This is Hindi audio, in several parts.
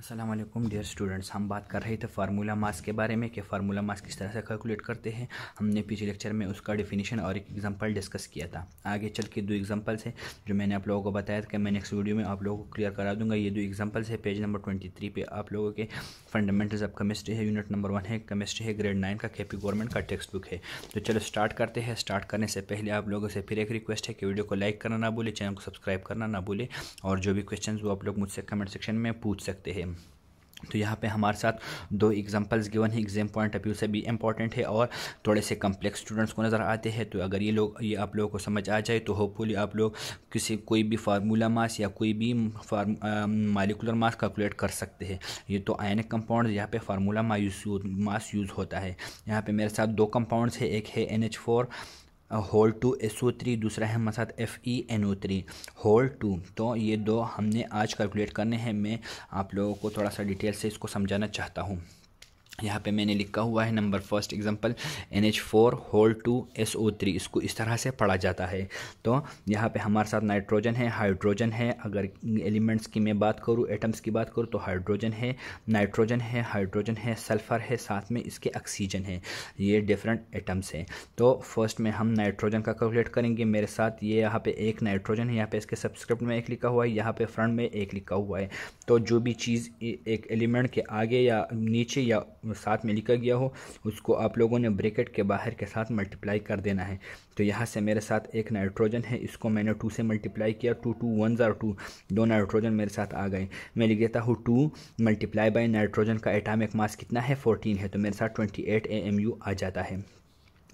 असलम डियर स्टूडेंट्स हम बात कर रहे थे फार्मूला मास के बारे में कि फार्मूला मास किस तरह से कैलकुलेट करते हैं हमने पिछले लेक्चर में उसका डिफिनीशन और एक एग्जांपल डिस्कस किया था आगे चल के दो एग्जांपल्स हैं जो मैंने आप लोगों को बताया था कि मैं नेक्स्ट वीडियो में आप लोगों को क्लियर करा दूंगा ये दो एग्जाम्पल्स है पेज नंबर ट्वेंटी थ्री पे आप लोगों के फंडामेंटल्स ऑफ केमिस्ट्री है यूनिट नंबर वन है केमिस्ट्री है ग्रेड नाइन का के पी गवर्नमेंट का टेक्स्ट बुक है तो चलो स्टार्ट करते हैं स्टार्ट करने से पहले आप लोगों से फिर एक रिक्वेस्ट है कि वीडियो को लाइक करना ना भूलें चैनल को सब्सक्राइब करना ना भूलें और जो भी क्वेश्चन वो आप लोग मुझसे कमेंट सेक्शन में पूछ सकते हैं तो यहाँ पे हमारे साथ दो एग्जांपल्स गिवन है एग्जाम पॉइंट ऑफ व्यू से भी इंपॉर्टेंट है और थोड़े से कम्प्लेक्स स्टूडेंट्स को नज़र आते हैं तो अगर ये लोग ये आप लोगों को समझ आ जाए तो होपफुली आप लोग किसी कोई भी फार्मूला मास या कोई भी मालिकुलर मास कैलकुलेट कर सकते हैं ये तो आयनिक कंपाउंड यहाँ पे फार्मूला मास यूज़ होता है यहाँ पर मेरे साथ दो कंपाउंड्स है एक है N H four whole two S O three दूसरा है हमारे साथ F E N O three whole two तो ये दो हमने आज कैलकुलेट करने हैं मैं आप लोगों को थोड़ा सा डिटेल से इसको समझाना चाहता हूँ यहाँ पे मैंने लिखा हुआ है number first example N H four whole two S O three इसको इस तरह से पढ़ा जाता है तो यहाँ पे हमारे साथ नाइट्रोजन है हाइड्रोजन है अगर एलिमेंट्स की मैं बात करूँ एटम्स की बात करूँ तो हाइड्रोजन है नाइट्रोजन है हाइड्रोजन है सल्फ़र है साथ में इसके ऑक्सीजन है ये डिफरेंट एटम्स हैं तो फर्स्ट में हम नाइट्रोजन का कैलकुलेट करेंगे मेरे साथ ये यहाँ पर एक नाइट्रोजन है यहाँ पर इसके सब्सक्रिप्ट में एक लिखा हुआ है यहाँ पर फ्रंट में एक लिखा हुआ है तो जो भी चीज़ एक एलिमेंट के आगे या नीचे या साथ में लिखा गया हो उसको आप लोगों ने ब्रेकेट के बाहर के साथ मल्टीप्लाई कर देना है तो यहाँ से मेरे साथ एक नाइट्रोजन है इसको मैंने टू से मल्टीप्लाई किया टू टू वन ज़ार टू दो नाइट्रोजन मेरे साथ आ गए मैं लिख देता हूँ टू मल्टीप्लाई बाई नाइट्रोजन का एटामिक मास कितना है फोर्टीन है तो मेरे साथ twenty eight A M U आ जाता है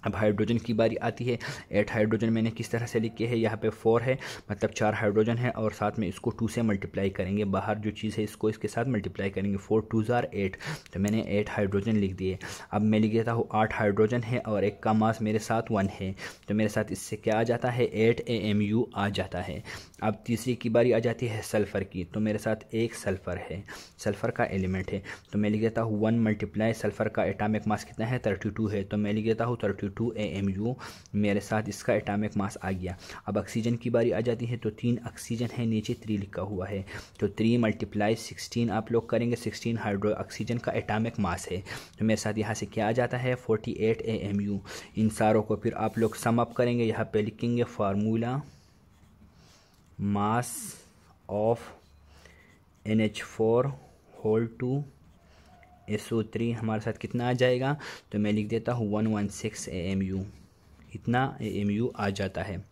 अब हाइड्रोजन की बारी आती है एट हाइड्रोजन मैंने किस तरह से लिखे है यहाँ पे फोर है मतलब चार हाइड्रोजन है और साथ में इसको टू से मल्टीप्लाई करेंगे बाहर जो चीज़ है इसको इसके साथ मल्टीप्लाई करेंगे फोर टू ज़ार एट तो मैंने एट हाइड्रोजन लिख दिए अब मैं लिख देता हूँ आठ हाइड्रोजन है और एक का मास मेरे साथ वन है तो मेरे साथ इससे क्या आ जाता है एट ए एम यू आ जाता है अब तीसरी की बारी आ जाती है सल्फ़र की तो मेरे साथ एक सल्फ़र है सल्फ़र का एलिमेंट है तो मैं लिख देता हूँ वन मल्टीप्लाई सल्फ़र का एटामिक मास कितना है थर्टी टू है तो मैं लिख देता हूँ thirty two A M U मेरे साथ इसका एटामिक मास आ गया अब ऑक्सीजन की बारी आ जाती है तो तीन ऑक्सीजन है नीचे थ्री लिखा हुआ है तो थ्री मल्टीप्लाई सिक्सटीन आप लोग करेंगे सिक्सटीन हाइड्रो ऑक्सीजन का एटामिक मास है तो मेरे साथ यहाँ से क्या आ जाता है फोर्टी एट एम यू इन सारों को फिर आप लोग सम अप करेंगे यहाँ पर लिखेंगे formula mass of N H four whole two S O three हमारे साथ कितना आ जाएगा तो मैं लिख देता हूँ one one six A M U इतना ए एम यू आ जाता है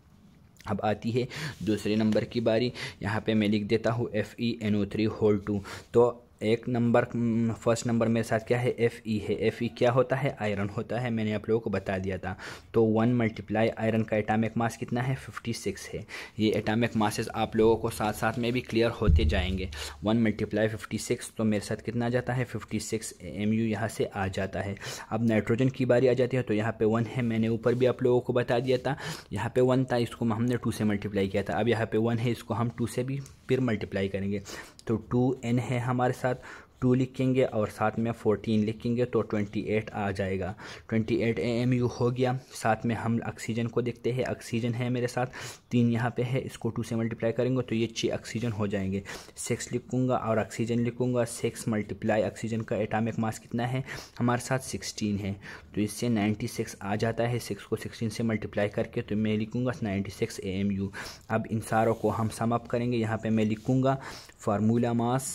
अब आती है दूसरे नंबर की बारी यहाँ पे मैं लिख देता हूँ F E N O three whole two तो एक नंबर फर्स्ट हम्म, नंबर मेरे साथ क्या है एफ ई है एफ ई क्या होता है आयरन होता है मैंने आप लोगों को बता दिया था तो वन मल्टीप्लाई आयरन का एटामिक मास कितना है फिफ्टी सिक्स है ये एटामिक मासेस आप लोगों को साथ साथ में भी क्लियर होते जाएंगे वन मल्टीप्लाई फिफ्टी सिक्स तो मेरे साथ कितना आ जाता है फिफ्टी सिक्स एम यू यहाँ से आ जाता है अब नाइट्रोजन की बारी आ जाती है तो यहाँ पर वन है मैंने ऊपर भी आप लोगों को बता दिया था यहाँ पे वन था इसको हमने टू से मल्टीप्लाई किया था अब यहाँ पे वन है इसको हम टू से भी फिर मल्टीप्लाई करेंगे तो टू एन है हमारे साथ टू लिखेंगे और साथ में फोर्टीन लिखेंगे तो ट्वेंटी एट आ जाएगा twenty eight A M U हो गया साथ में हम ऑक्सीजन को देखते हैं ऑक्सीजन है मेरे साथ तीन यहाँ पे है इसको टू से मल्टीप्लाई करेंगे तो ये छः ऑक्सीजन हो जाएंगे सिक्स लिखूँगा और ऑक्सीजन लिखूँगा सिक्स मल्टीप्लाई ऑक्सीजन का एटामिक मास कितना है हमारे साथ सिक्सटीन है तो इससे नाइन्टी सिक्स आ जाता है सिक्स को सिक्सटीन से मल्टीप्लाई करके तो मैं लिखूँगा ninety six A M U अब इन सारों को हम समअप करेंगे यहाँ पर मैं लिखूँगा formula mass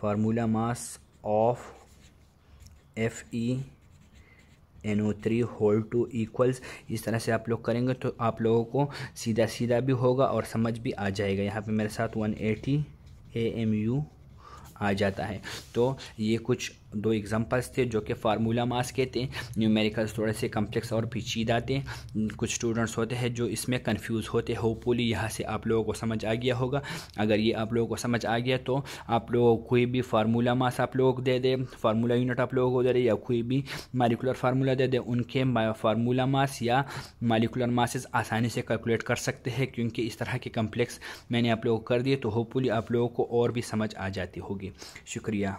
formula mass of F E N O three whole two equals इस तरह से आप लोग करेंगे तो आप लोगों को सीधा सीधा भी होगा और समझ भी आ जाएगा यहाँ पे मेरे साथ one eighty A M U आ जाता है तो ये कुछ दो एग्जांपल्स थे जो कि फार्मूला मास के थे न्यूमेरिकल्स थोड़े से कम्प्लेक्स और पेचीदा थे कुछ स्टूडेंट्स होते हैं जो इसमें कंफ्यूज होते हैं होपफुली यहाँ से आप लोगों को समझ आ गया होगा अगर ये आप लोगों को समझ आ गया तो आप लोग कोई भी फार्मूला मास आप लोग दे दे फार्मूला यूनिट आप लोगों को दे दे या कोई भी मालिकुलर फार्मूला दे दे उनके फार्मूला मास या मालिकुलर मासेस आसानी से कैलकुलेट कर सकते हैं क्योंकि इस तरह के कम्प्लेक्स मैंने आप लोगों को कर दिए तो होपफुली आप लोगों को और भी समझ आ जाती होगी शुक्रिया